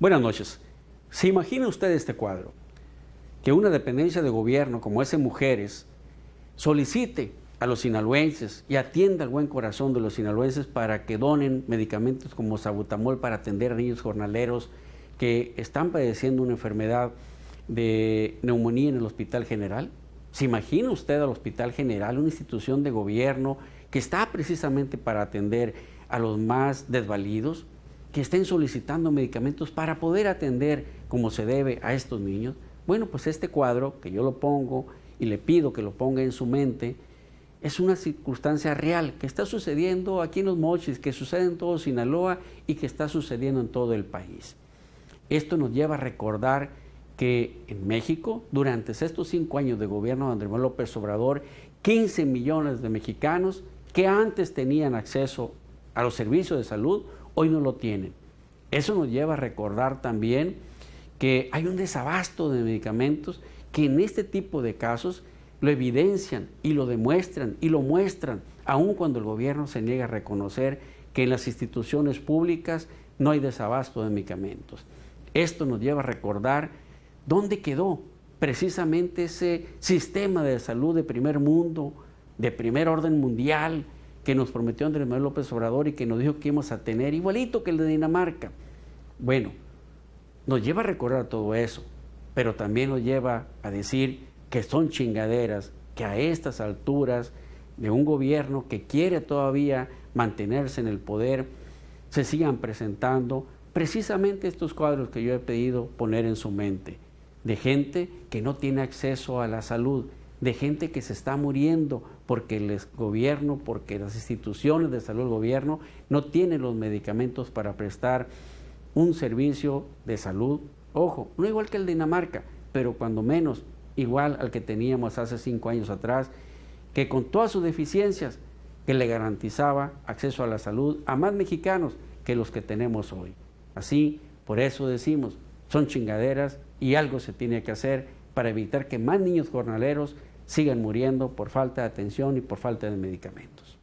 Buenas noches. ¿Se imagina usted este cuadro? Que una dependencia de gobierno como ese Mujeres solicite a los sinaloenses y atienda al buen corazón de los sinaloenses para que donen medicamentos como sabutamol para atender a niños jornaleros que están padeciendo una enfermedad de neumonía en el Hospital General. ¿Se imagina usted al Hospital General, una institución de gobierno que está precisamente para atender a los más desvalidos? que estén solicitando medicamentos para poder atender como se debe a estos niños, bueno, pues este cuadro que yo lo pongo y le pido que lo ponga en su mente, es una circunstancia real que está sucediendo aquí en los mochis, que sucede en todo Sinaloa y que está sucediendo en todo el país. Esto nos lleva a recordar que en México, durante estos cinco años de gobierno de Andrés Manuel López Obrador, 15 millones de mexicanos que antes tenían acceso a los servicios de salud, hoy no lo tienen. Eso nos lleva a recordar también que hay un desabasto de medicamentos que en este tipo de casos lo evidencian y lo demuestran y lo muestran, aun cuando el gobierno se niega a reconocer que en las instituciones públicas no hay desabasto de medicamentos. Esto nos lleva a recordar dónde quedó precisamente ese sistema de salud de primer mundo, de primer orden mundial, que nos prometió Andrés Manuel López Obrador y que nos dijo que íbamos a tener, igualito que el de Dinamarca. Bueno, nos lleva a recordar todo eso, pero también nos lleva a decir que son chingaderas, que a estas alturas de un gobierno que quiere todavía mantenerse en el poder, se sigan presentando precisamente estos cuadros que yo he pedido poner en su mente, de gente que no tiene acceso a la salud, de gente que se está muriendo porque el gobierno, porque las instituciones de salud del gobierno no tienen los medicamentos para prestar un servicio de salud. Ojo, no igual que el de Dinamarca, pero cuando menos igual al que teníamos hace cinco años atrás, que con todas sus deficiencias, que le garantizaba acceso a la salud a más mexicanos que los que tenemos hoy. Así, por eso decimos, son chingaderas y algo se tiene que hacer para evitar que más niños jornaleros siguen muriendo por falta de atención y por falta de medicamentos.